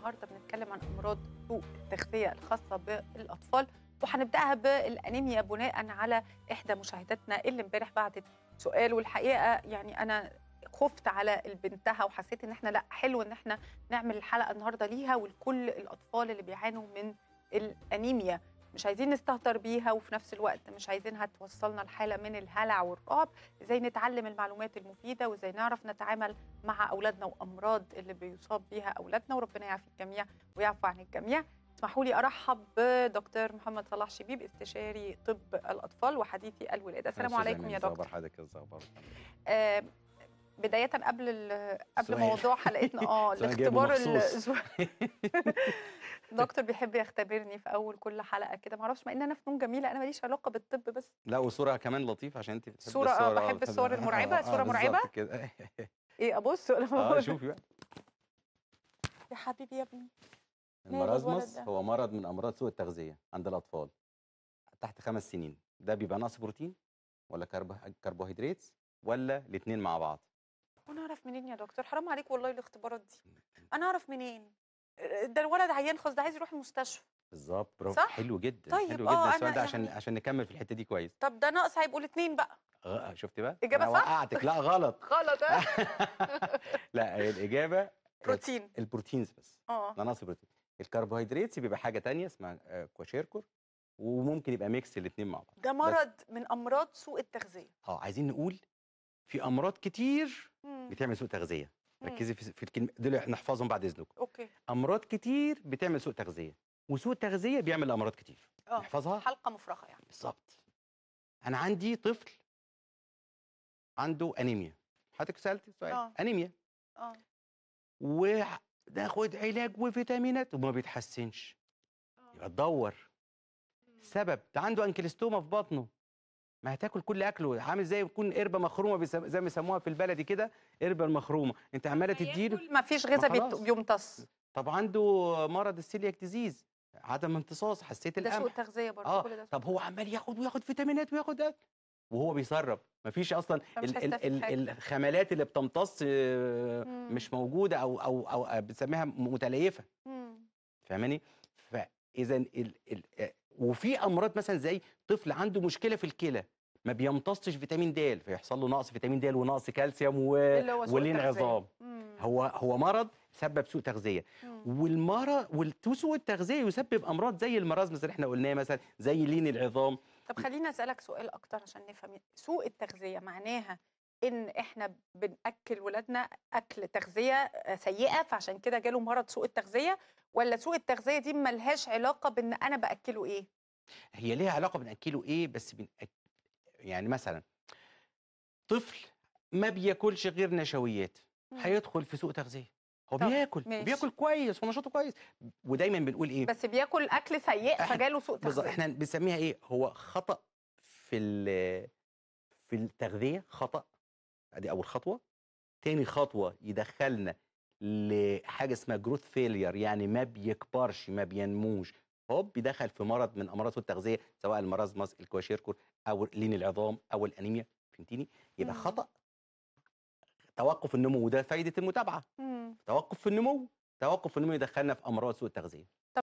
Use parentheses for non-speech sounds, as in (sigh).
النهارده بنتكلم عن امراض سوء التغذيه الخاصه بالاطفال وهنبداها بالانيميا بناء على احدى مشاهداتنا اللي امبارح بعتت سؤال والحقيقه يعني انا خفت على بنتها وحسيت ان احنا لا حلو ان احنا نعمل الحلقه النهارده ليها ولكل الاطفال اللي بيعانوا من الانيميا مش عايزين نستهتر بيها وفي نفس الوقت مش عايزينها توصلنا لحاله من الهلع والرعب ازاي نتعلم المعلومات المفيده وازاي نعرف نتعامل مع اولادنا وامراض اللي بيصاب بيها اولادنا وربنا يعافي الجميع ويعفو عن الجميع اسمحوا لي ارحب بدكتور محمد صلاح شبيب استشاري طب الاطفال وحديثي الولاده السلام عليكم يا دكتور حضرتك يا دكتور بدايه قبل قبل موضوع حلقتنا (laughs) اه الاختبار (laughs) دكتور بيحب يختبرني في اول كل حلقه كده ما اعرفش مع ان انا فنون جميله انا ماليش علاقه بالطب بس لا وصوره كمان لطيفه عشان انت بتحبي آه، آه، الصور اه بحب الصور المرعبه صوره مرعبه كده (laughs) ايه ابص ولا اه شوفي بقى يا حبيبي يا ابني المرازمس هو مرض من امراض سوء التغذيه عند الاطفال تحت خمس سنين ده بيبقى نقص بروتين ولا كربوهيدرات ولا الاثنين مع بعض وانا اعرف منين يا دكتور حرام عليك والله الاختبارات دي انا اعرف منين آه، آه، ده الولد عيان خالص ده عايز يروح المستشفى بالظبط برافو صح؟ حلو جدا طيب حلو آه، جدا السؤال ده عشان يعني... عشان نكمل في الحته دي كويس طب ده ناقص هيبقوا الاثنين بقى اه شفتي بقى اجابه صح وقعتك لا غلط (laughs) غلط (laughs) لا الاجابه بروتين البروتينز بس اه ده ناقص بروتين الكربوهيدرات بيبقى حاجه ثانيه اسمها كواشيركور وممكن يبقى ميكس الاثنين مع بعض ده مرض من امراض سوء التغذيه اه عايزين نقول في امراض كتير بتعمل سوء تغذيه ركزي في الكلمه دول احنا نحفظهم بعد اذنكم اوكي امراض كتير بتعمل سوء تغذيه وسوء تغذيه بيعمل امراض كتير اه نحفظها حلقه مفرغه يعني بالظبط انا عندي طفل عنده انيميا حضرتك سالت السؤال آه. انيميا اه وناخد علاج وفيتامينات وما بيتحسنش آه. يبقى تدور سبب ده عنده انكلستوما في بطنه ما هتاكل كل اكله عامل زي يكون قربه مخرومه زي ما بيسموها في البلدي كده قربه المخرومه انت عماله تديله ما فيش غذاء بيمتص طب عنده مرض السيلياك ديزيز عدم امتصاص حسيت القمح ده سوء تغذيه برضه آه. كل ده طب هو عمال ياخد وياخد فيتامينات وياخد وهو بيسرب مفيش اصلا ال ال ال الخمالات اللي بتمتص آه، مش موجوده او او او آه، بنسميها متليفه فاهماني فاذا آه، وفي امراض مثلا زي طفل عنده مشكله في الكلى ما بيمتصش فيتامين د فيحصل له نقص فيتامين د ونقص كالسيوم و... والانعظام هو هو مرض سبب سوء تغذيه والمرض والسوء التغذيه يسبب امراض زي المرض زي اللي احنا قلناه مثلا زي لين العظام طب خليني اسالك سؤال اكتر عشان نفهم سوء التغذيه معناها ان احنا بناكل ولادنا اكل تغذيه آه، سيئه فعشان كده جاله مرض سوء التغذيه ولا سوء التغذيه دي ملهاش علاقه بان انا باكله ايه هي ليها علاقه بناكله ايه بس بنأك... يعني مثلا طفل ما بياكلش غير نشويات هيدخل في سوء تغذيه هو بياكل ماشي. بياكل كويس ونشاطه كويس ودايما بنقول ايه بس بياكل اكل سيء فجاله سوء تغذيه احنا بنسميها ايه هو خطا في في التغذيه خطا ادي اول خطوه تاني خطوه يدخلنا لحاجه اسمها جروث فيلير يعني ما بيكبرش ما بينموش هوب بيدخل في مرض من امراض التغذيه سواء المرازمس الكواشيركور او لين العظام او الانيميا فهمتيني يبقى إمم. خطا توقف النمو وده فايده المتابعه مم. توقف في النمو توقف النمو يدخلنا في امراض سوء التغذيه